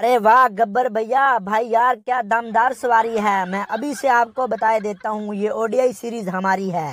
अरे वाह गब्बर भैया भाई यार क्या दमदार सवारी है मैं अभी से आपको बता देता हूँ ये ओडीआई सीरीज हमारी है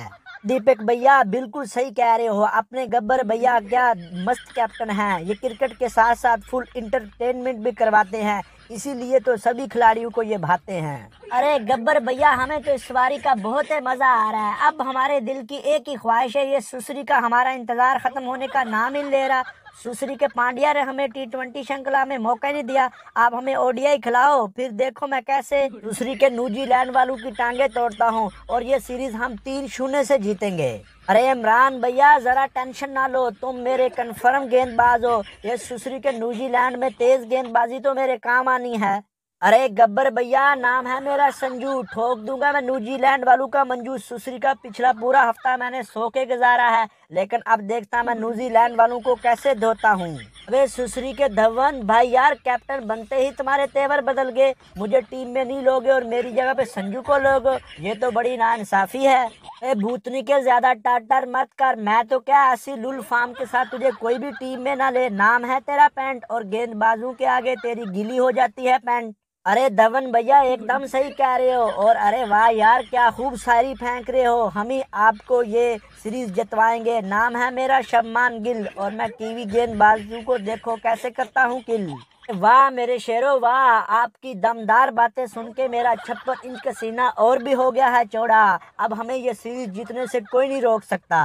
दीपक भैया बिल्कुल सही कह रहे हो अपने गब्बर भैया क्या मस्त कैप्टन हैं ये क्रिकेट के साथ साथ फुल इंटरटेनमेंट भी करवाते हैं इसीलिए तो सभी खिलाड़ियों को ये भाते हैं अरे गब्बर भैया हमें तो इस सवारी का बहुत ही मजा आ रहा है अब हमारे दिल की एक ही ख्वाहिश है ये सुसरी का हमारा इंतजार खत्म होने का नाम ही ले रहा सुसरी के पांड्या ने हमें टी ट्वेंटी श्रृंखला में मौका नहीं दिया आप हमें ओडीआई खिलाओ फिर देखो मैं कैसे सुश्री के न्यूजीलैंड वालों की टांगे तोड़ता हूँ और ये सीरीज हम तीन शून्य से जीतेंगे अरे इमरान भैया जरा टेंशन ना लो तुम मेरे कन्फर्म गेंदबाज हो ये सुसरी के न्यूजीलैंड में तेज गेंदबाजी तो मेरे काम आनी है अरे गब्बर भैया नाम है मेरा संजू ठोक दूंगा मैं न्यूजीलैंड वालों का मंजू सुश्री का पिछला पूरा हफ्ता मैंने सो के गुजारा है लेकिन अब देखता मैं न्यूजीलैंड वालों को कैसे धोता हूँ अरे सुश्री के धवन भाई यार कैप्टन बनते ही तुम्हारे तेवर बदल गए मुझे टीम में नहीं लोगे और मेरी जगह पे संजू को लोग ये तो बड़ी नाइंसाफी है अरे भूतनी के ज्यादा टाटर मत कर मैं तो क्या ऐसी लुल फार्म के साथ तुझे कोई भी टीम में ना ले नाम है तेरा पैंट और गेंदबाजों के आगे तेरी गिली हो जाती है पैंट अरे दवन भैया एकदम सही कह रहे हो और अरे वाह यार क्या खूब शायरी फेंक रहे हो हम ही आपको ये सीरीज जितवाएंगे नाम है मेरा शम्मान गिल और मैं टीवी गेंदबाजू को देखो कैसे करता हूँ किल वाह मेरे शेरों वाह आपकी दमदार बातें सुन के मेरा छप्पन इंच का सीना और भी हो गया है चौड़ा अब हमें यह सीरीज जीतने से कोई नहीं रोक सकता